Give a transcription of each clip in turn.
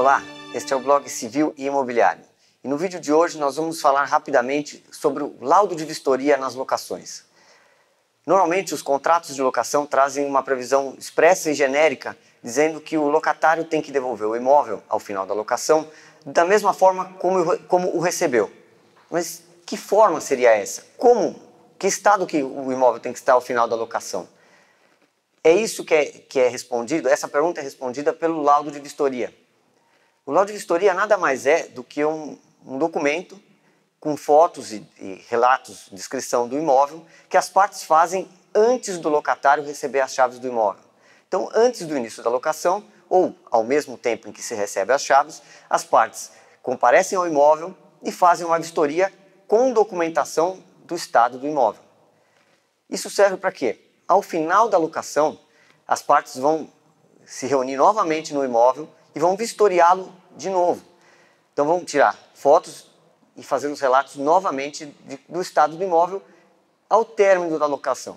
Olá, este é o blog Civil e Imobiliário. E no vídeo de hoje nós vamos falar rapidamente sobre o laudo de vistoria nas locações. Normalmente os contratos de locação trazem uma previsão expressa e genérica dizendo que o locatário tem que devolver o imóvel ao final da locação da mesma forma como, como o recebeu. Mas que forma seria essa? Como? Que estado que o imóvel tem que estar ao final da locação? É isso que é, que é respondido, essa pergunta é respondida pelo laudo de vistoria, o laudo de vistoria nada mais é do que um, um documento com fotos e, e, relatos, descrição do imóvel, que as partes fazem antes do locatário receber as chaves do imóvel. Então, antes do início da locação, ou ao mesmo tempo em que se recebe as chaves, as partes comparecem ao imóvel e fazem uma vistoria com documentação do estado do imóvel. Isso serve para quê? Ao final da locação, as partes vão se reunir novamente no imóvel e vão vistoriá-lo de novo. Então vamos tirar fotos e fazer os relatos novamente de, do estado do imóvel ao término da locação.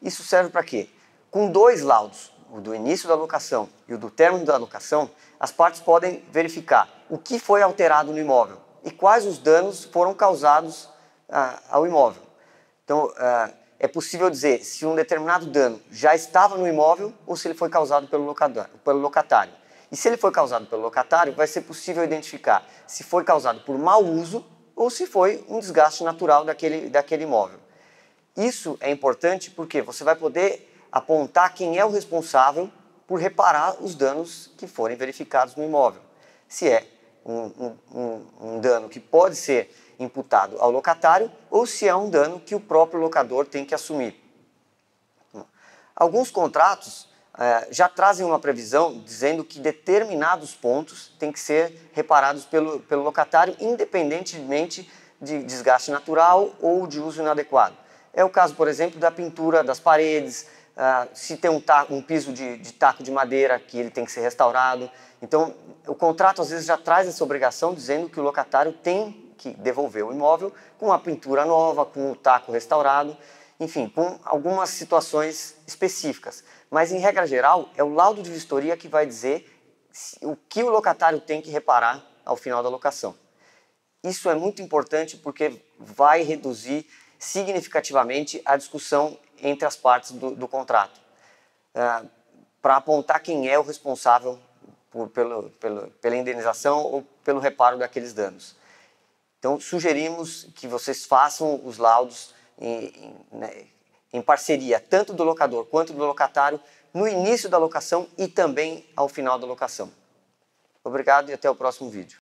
Isso serve para quê? Com dois laudos, o do início da locação e o do término da locação, as partes podem verificar o que foi alterado no imóvel e quais os danos foram causados ah, ao imóvel. Então, ah, é possível dizer se um determinado dano já estava no imóvel ou se ele foi causado pelo, pelo locatário. E se ele foi causado pelo locatário, vai ser possível identificar se foi causado por mau uso ou se foi um desgaste natural daquele, daquele imóvel. Isso é importante porque você vai poder apontar quem é o responsável por reparar os danos que forem verificados no imóvel. Se é um, um, um, dano que pode ser imputado ao locatário ou se é um dano que o próprio locador tem que assumir. Alguns contratos é, já trazem uma previsão dizendo que determinados pontos têm que ser reparados pelo, pelo locatário, independentemente de desgaste natural ou de uso inadequado. É o caso, por exemplo, da pintura das paredes, Uh, se tem um, taco, um piso de, de, taco de madeira que ele tem que ser restaurado. Então, o contrato às vezes já traz essa obrigação dizendo que o locatário tem que devolver o imóvel com a pintura nova, com o taco restaurado enfim, com algumas situações específicas. Mas, em regra geral, é o laudo de vistoria que vai dizer o que o locatário tem que reparar ao final da locação. Isso é muito importante porque vai reduzir significativamente a discussão entre as partes do, do contrato, uh, ah, para apontar quem é o responsável por, pelo, pelo, pela indenização ou pelo reparo daqueles danos. Então, sugerimos que vocês façam os laudos em, em, né, em parceria tanto do locador quanto do locatário no início da locação e também ao final da locação. Obrigado e até o próximo vídeo.